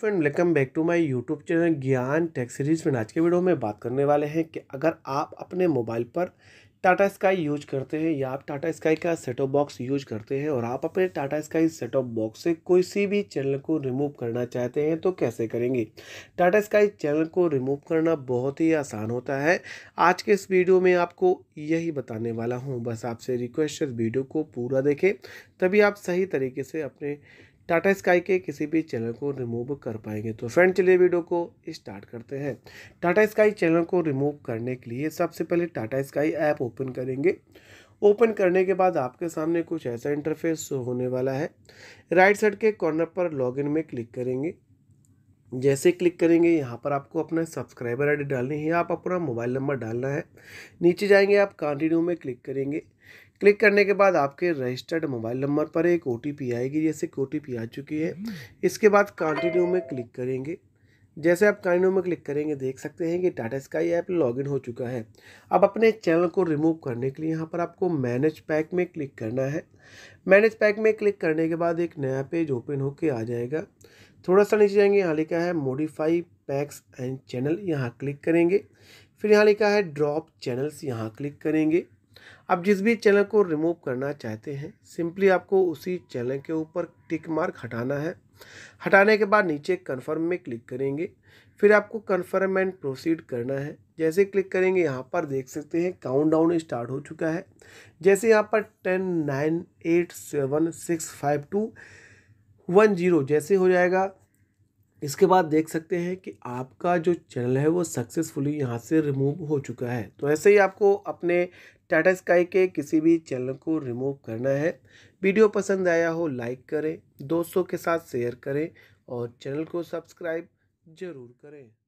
Friend welcome back to my YouTube channel Gyan tech series में आज के वीडियो में बात करने वाले हैं कि अगर आप अपने मोबाइल पर टाटा स्काई यूज करते हैं या आप टाटा स्काई का सेटअप बॉक्स यूज करते हैं और आप अपने टाटा स्काई सेटअप बॉक्स से कोई सी भी चैनल को रिमूव करना चाहते हैं तो कैसे करेंगे टाटा स्काई चैनल को रिमूव करना बहुत ही आसान होता है आज के इस वीडियो में आपको यही बताने वाला हूँ बस आपसे रिक्वेस्ट है वीडियो को पूरा देखें तभी आप सही तरीके से अपने टाटा स्काई के किसी भी चैनल को रिमूव कर पाएंगे तो फ्रेंड चलिए वीडियो को स्टार्ट करते हैं टाटा स्काई चैनल को रिमूव करने के लिए सबसे पहले टाटा स्काई ऐप ओपन करेंगे ओपन करने के बाद आपके सामने कुछ ऐसा इंटरफेस होने वाला है राइट साइड के कॉर्नर पर लॉगिन में क्लिक करेंगे जैसे क्लिक करेंगे यहाँ पर आपको अपना सब्सक्राइबर आईडी डालनी है आप अपना मोबाइल नंबर डालना है नीचे जाएंगे आप कंटिन्यू में क्लिक करेंगे क्लिक करने के बाद आपके रजिस्टर्ड मोबाइल नंबर पर एक ओ आएगी जैसे ओ आ चुकी है हम्म। इसके बाद कंटिन्यू में क्लिक करेंगे जैसे आप काइनो में क्लिक करेंगे देख सकते हैं कि टाटा स्काई ऐप लॉगिन हो चुका है अब अपने चैनल को रिमूव करने के लिए यहाँ पर आपको मैनेज पैक में क्लिक करना है मैनेज पैक में क्लिक करने के बाद एक नया पेज ओपन होके आ जाएगा थोड़ा सा नीचे जाएंगे यहाँ लिखा है मोडिफाई पैक्स एंड चैनल यहाँ क्लिक करेंगे फिर यहाँ लिखा है ड्रॉप चैनल्स यहाँ क्लिक करेंगे आप जिस भी चैनल को रिमूव करना चाहते हैं सिंपली आपको उसी चैनल के ऊपर टिक मार्क हटाना है हटाने के बाद नीचे कन्फर्म में क्लिक करेंगे फिर आपको कन्फर्म एंड प्रोसीड करना है जैसे क्लिक करेंगे यहाँ पर देख सकते हैं काउंट डाउन स्टार्ट हो चुका है जैसे यहाँ पर ten nine eight seven six five two one zero जैसे हो जाएगा इसके बाद देख सकते हैं कि आपका जो चैनल है वो सक्सेसफुली यहाँ से रिमूव हो चुका है तो ऐसे ही आपको अपने टाटा स्काई के किसी भी चैनल को रिमूव करना है वीडियो पसंद आया हो लाइक करें दोस्तों के साथ शेयर करें और चैनल को सब्सक्राइब ज़रूर करें